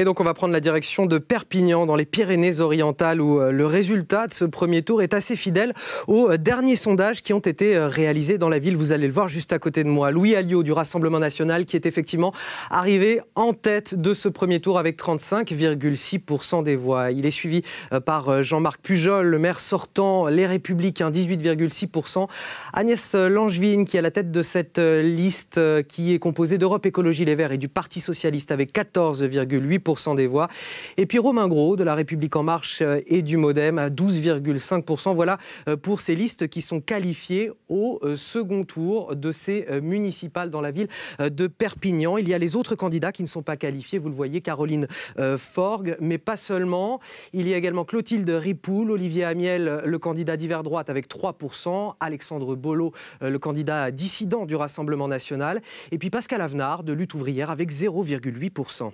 Et donc on va prendre la direction de Perpignan dans les Pyrénées-Orientales où euh, le résultat de ce premier tour est assez fidèle aux euh, derniers sondages qui ont été euh, réalisés dans la ville. Vous allez le voir juste à côté de moi. Louis Alliot du Rassemblement national qui est effectivement arrivé en tête de ce premier tour avec 35,6% des voix. Il est suivi par Jean-Marc Pujol, le maire sortant, Les Républicains, 18,6%. Agnès Langevin qui est à la tête de cette liste qui est composée d'Europe Écologie Les Verts et du Parti Socialiste avec 14,8% des voix. Et puis Romain Gros de La République En Marche euh, et du Modem à 12,5%. Voilà euh, pour ces listes qui sont qualifiées au euh, second tour de ces municipales dans la ville de Perpignan. Il y a les autres candidats qui ne sont pas qualifiés, vous le voyez, Caroline Forgue, mais pas seulement. Il y a également Clotilde Ripoul, Olivier Amiel, le candidat d'hiver droite avec 3%, Alexandre Bolo, le candidat dissident du Rassemblement national, et puis Pascal Avenard de Lutte ouvrière avec 0,8%.